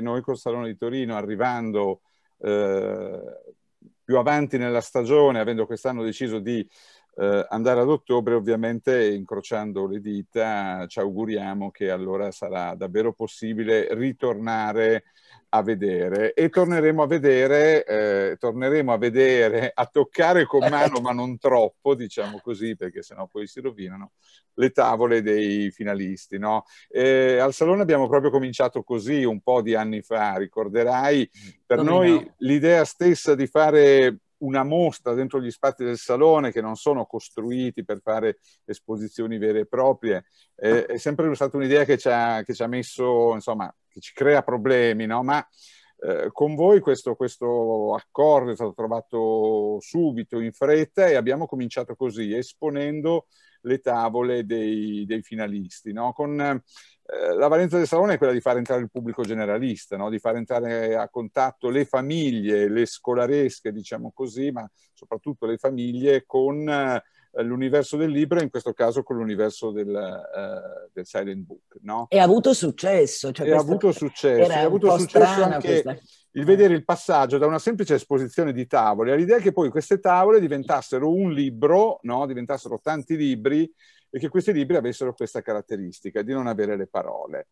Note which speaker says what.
Speaker 1: noi col Salone di Torino, arrivando eh, più avanti nella stagione, avendo quest'anno deciso di eh, andare ad ottobre ovviamente incrociando le dita ci auguriamo che allora sarà davvero possibile ritornare a vedere e torneremo a vedere, eh, torneremo a vedere, a toccare con mano ma non troppo diciamo così perché sennò poi si rovinano le tavole dei finalisti. No? Eh, al Salone abbiamo proprio cominciato così un po' di anni fa, ricorderai, per non noi no. l'idea stessa di fare una mostra dentro gli spazi del salone che non sono costruiti per fare esposizioni vere e proprie, eh, è sempre stata un'idea che ci ha, che ci ha messo, insomma, che ci crea problemi, no? ma eh, con voi questo, questo, accordo è stato trovato subito, in fretta, e abbiamo cominciato così, esponendo le tavole dei, dei finalisti. No? Con, eh, la valenza del salone è quella di far entrare il pubblico generalista, no? di far entrare a contatto le famiglie, le scolaresche, diciamo così, ma soprattutto le famiglie con eh, l'universo del libro e in questo caso con l'universo del, eh, del silent book no?
Speaker 2: E ha avuto successo. Cioè e ha avuto successo, ha avuto successo anche questa...
Speaker 1: il vedere il passaggio da una semplice esposizione di tavole all'idea che poi queste tavole diventassero un libro, no? diventassero tanti libri e che questi libri avessero questa caratteristica di non avere le parole.